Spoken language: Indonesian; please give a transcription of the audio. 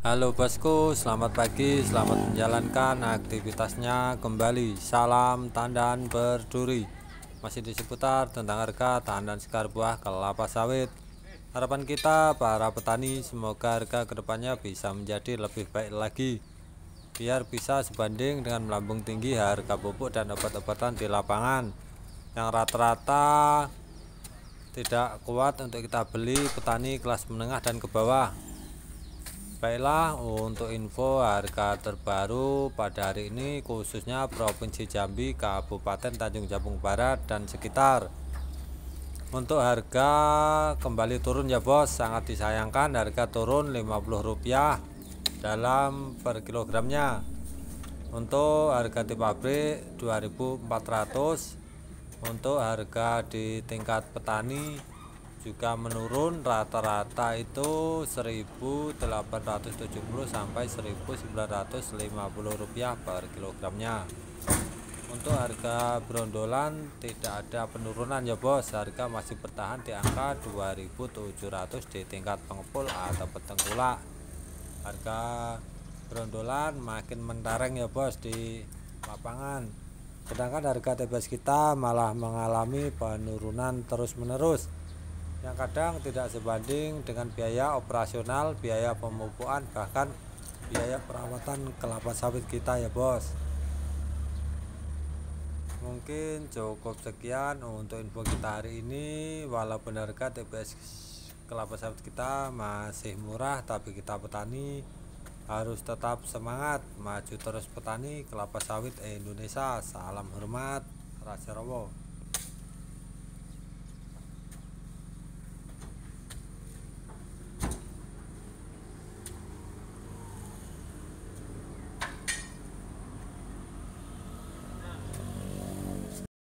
Halo bosku, selamat pagi, selamat menjalankan aktivitasnya kembali. Salam tandan berduri. Masih di seputar tentang harga tandan sekar buah kelapa sawit. Harapan kita para petani semoga harga kedepannya bisa menjadi lebih baik lagi. Biar bisa sebanding dengan melambung tinggi harga pupuk dan obat-obatan di lapangan. Yang rata-rata tidak kuat untuk kita beli petani kelas menengah dan ke bawah sampailah untuk info harga terbaru pada hari ini khususnya Provinsi Jambi, Kabupaten Tanjung Jabung Barat dan sekitar. Untuk harga kembali turun ya bos, sangat disayangkan harga turun Rp50 dalam per kilogramnya. Untuk harga di pabrik 2400 untuk harga di tingkat petani juga menurun rata-rata itu 1870 sampai 1950 rupiah per kilogramnya untuk harga brondolan tidak ada penurunan ya bos harga masih bertahan di angka 2700 di tingkat pengepul atau petengkula harga brondolan makin mentereng ya bos di lapangan sedangkan harga tebas kita malah mengalami penurunan terus-menerus yang kadang tidak sebanding dengan biaya operasional, biaya pemupukan, bahkan biaya perawatan kelapa sawit kita ya bos mungkin cukup sekian untuk info kita hari ini walaupun harga TPS kelapa sawit kita masih murah tapi kita petani harus tetap semangat maju terus petani kelapa sawit Indonesia salam hormat Raja Rajarowo